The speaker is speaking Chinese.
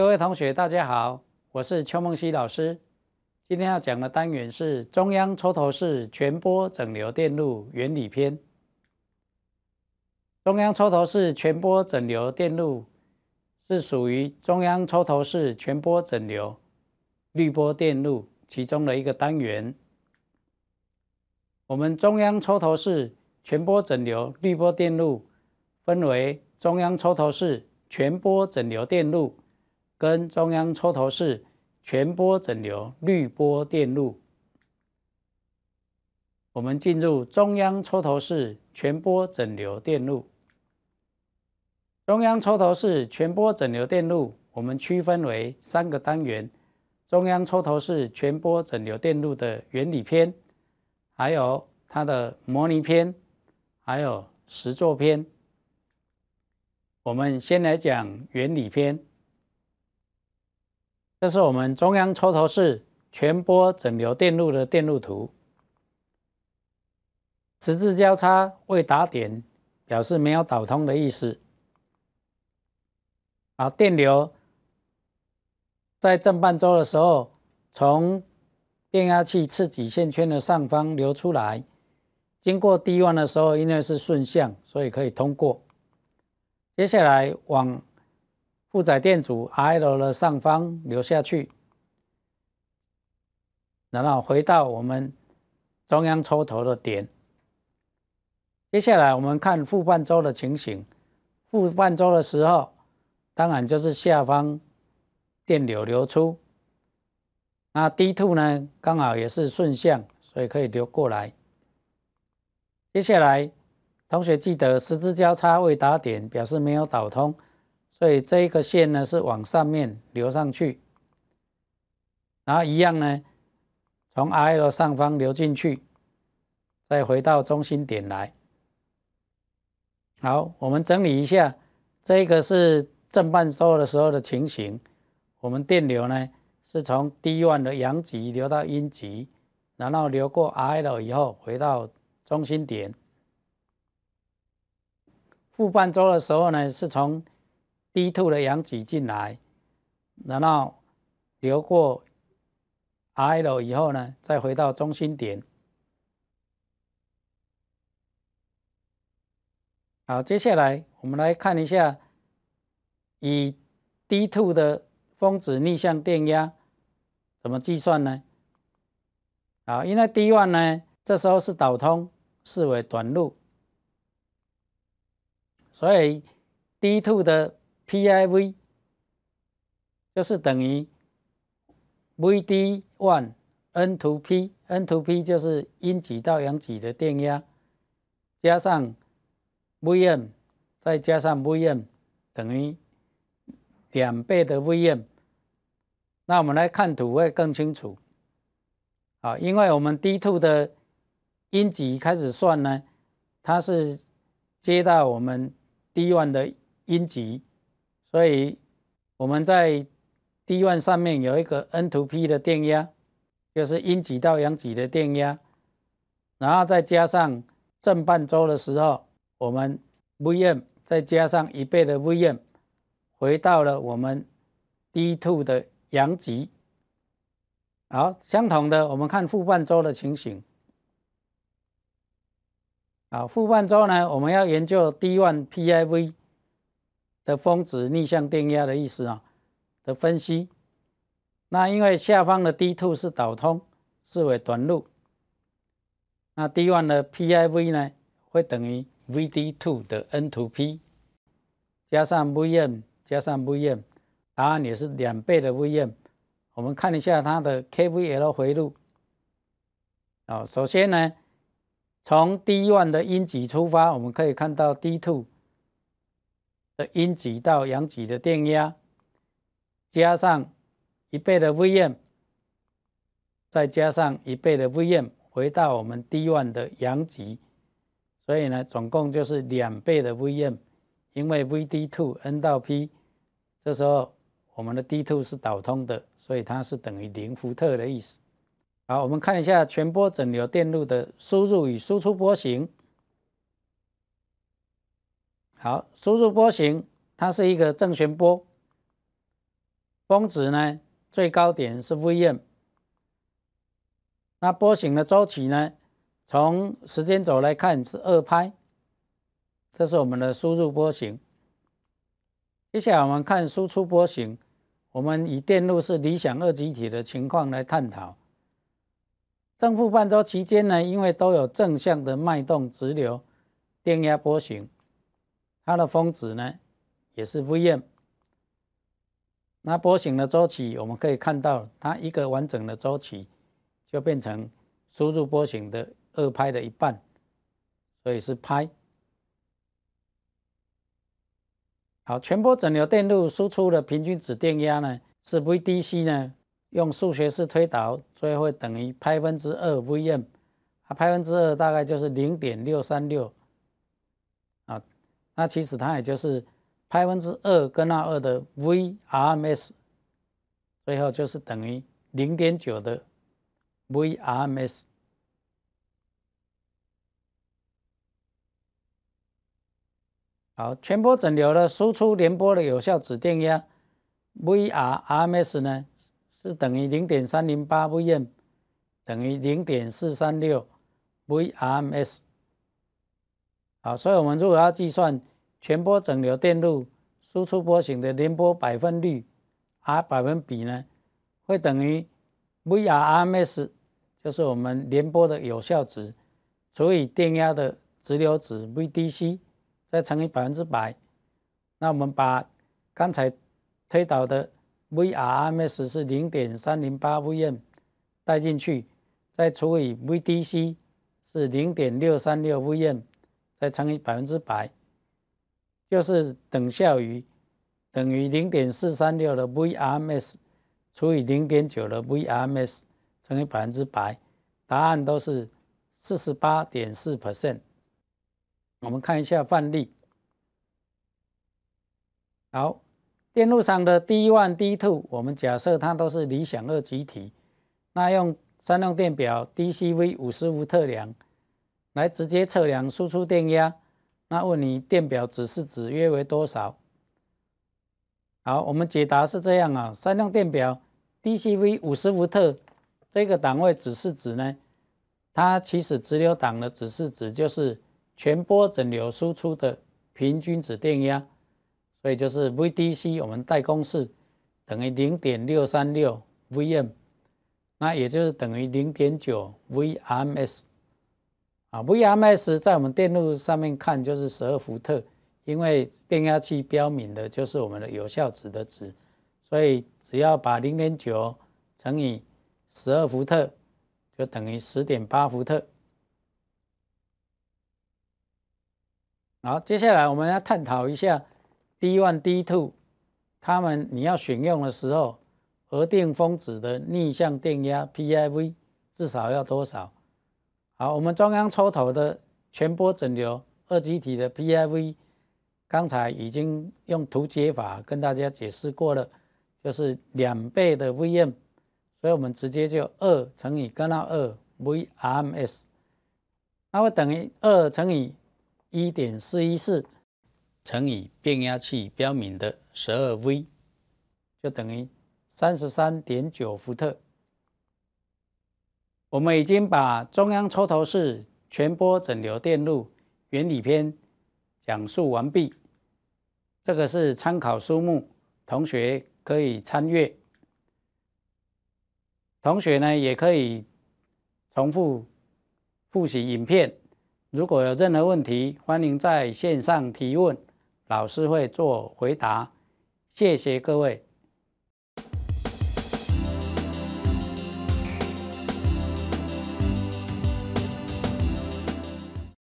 各位同学，大家好，我是邱梦溪老师。今天要讲的单元是中央抽头式全波整流电路原理篇。中央抽头式全波整流电路是属于中央抽头式全波整流滤波电路其中的一个单元。我们中央抽头式全波整流滤波电路分为中央抽头式全波整流电路。跟中央抽头式全波整流滤波电路，我们进入中央抽头式全波整流电路。中央抽头式全波整流电路，我们区分为三个单元：中央抽头式全波整流电路的原理篇，还有它的模拟篇，还有实作篇。我们先来讲原理篇。这是我们中央抽头式全波整流电路的电路图，十字交叉未打点，表示没有导通的意思。好，电流在正半周的时候，从变压器次级线圈的上方流出来，经过低弯的时候，因为是顺向，所以可以通过。接下来往负载电阻 Rl 的上方流下去，然后回到我们中央抽头的点。接下来我们看负半周的情形。负半周的时候，当然就是下方电流流出。那 d two 呢，刚好也是顺向，所以可以流过来。接下来，同学记得十字交叉未打点，表示没有导通。所以这一个线呢是往上面流上去，然后一样呢，从 R L 上方流进去，再回到中心点来。好，我们整理一下，这个是正半周的时候的情形，我们电流呢是从 D1 的阳极流到阴极，然后流过 R L 以后回到中心点。负半周的时候呢是从 D two 的阳极进来，然后流过 L 以后呢，再回到中心点。好，接下来我们来看一下以 D two 的峰值逆向电压怎么计算呢？啊，因为 D one 呢这时候是导通，视为短路，所以 D two 的 PIV 就是等于 Vd one n to p n to p 就是阴极到阳极的电压，加上 Vm 再加上 Vm 等于两倍的 Vm。那我们来看图会更清楚。啊，因为我们 D two 的阴极开始算呢，它是接到我们 D one 的阴极。所以我们在 D one 上面有一个 N to P 的电压，就是阴极到阳极的电压，然后再加上正半周的时候，我们 V M 再加上一倍的 V M，回到了我们 D two 的阳极。好，相同的，我们看负半周的情形。啊，负半周呢，我们要研究 D one P I V。的峰值逆向电压的意思啊的分析，那因为下方的 D two 是导通，视为短路。那 D one 的 PIV 呢，会等于 V D two 的 N two P 加上 V M 加上 V M，答案也是两倍的 V M。我们看一下它的 KVL 回路啊，首先呢，从 D one 的阴极出发，我们可以看到 D two。阴极到阳极的电压加上一倍的 Vm，再加上一倍的 Vm 回到我们 D1 的阳极，所以呢，总共就是两倍的 Vm。因为 VD2 N 到 P，这时候我们的 D2 是导通的，所以它是等于零伏特的意思。好，我们看一下全波整流电路的输入与输出波形。好，输入波形它是一个正弦波，峰值呢最高点是 Vm，那波形的周期呢，从时间轴来看是二拍，这是我们的输入波形。接下来我们看输出波形，我们以电路是理想二极体的情况来探讨。正负半周期间呢，因为都有正向的脉动直流电压波形。它的峰值呢，也是 Vm。那波形的周期，我们可以看到，它一个完整的周期就变成输入波形的二拍的一半，所以是拍。好，全波整流电路输出的平均值电压呢，是 VDC 呢，用数学式推导，最后等于派分之二 Vm，它派分之二大概就是零点六三六。那其实它也就是派分之二跟那二的 V RMS，最后就是等于零点九的 V RMS。好，全波整流的输出联波的有效指电压 V RMS 呢，是等于零点三零八 V M，等于零点四三六 V RMS。好，所以我们如果要计算。全波整流电路输出波形的联波百分率，R 百分比呢，会等于 V RMS，就是我们联波的有效值，除以电压的直流值 V DC，再乘以百分之百。那我们把刚才推导的 V RMS 是零点三零八 V M 带进去，再除以 V DC 是零点六三六 V M，再乘以百分之百。就是等效于等于零点四三六的 V RMS 除以零点九的 V RMS 乘以百分之百，答案都是四十八点四 percent。我们看一下范例。好，电路上的 D one、D two，我们假设它都是理想二极体，那用三用电表 DCV 五十伏测量来直接测量输出电压。那问你电表指示值约为多少？好，我们解答是这样啊，三用电表 DCV 五十伏特这个档位指示值呢，它其实直流档的指示值就是全波整流输出的平均值电压，所以就是 VDC，我们代公式等于零点六三六 Vm，那也就是等于零点九 Vrms。啊，VMS 在我们电路上面看就是十二伏特，因为变压器标明的就是我们的有效值的值，所以只要把零点九乘以十二伏特，就等于十点八伏特。好，接下来我们要探讨一下 d one d two，它们你要选用的时候，额定峰值的逆向电压 PIV 至少要多少？好，我们中央抽头的全波整流二极体的 PIV，刚才已经用图解法跟大家解释过了，就是两倍的 Vm，所以我们直接就二乘以根号二 Vrms，那会等于二乘以一点四一四乘以变压器标明的十二 V，就等于三十三点九伏特。我们已经把中央抽头式全波整流电路原理篇讲述完毕，这个是参考书目，同学可以参阅。同学呢也可以重复复习影片。如果有任何问题，欢迎在线上提问，老师会做回答。谢谢各位。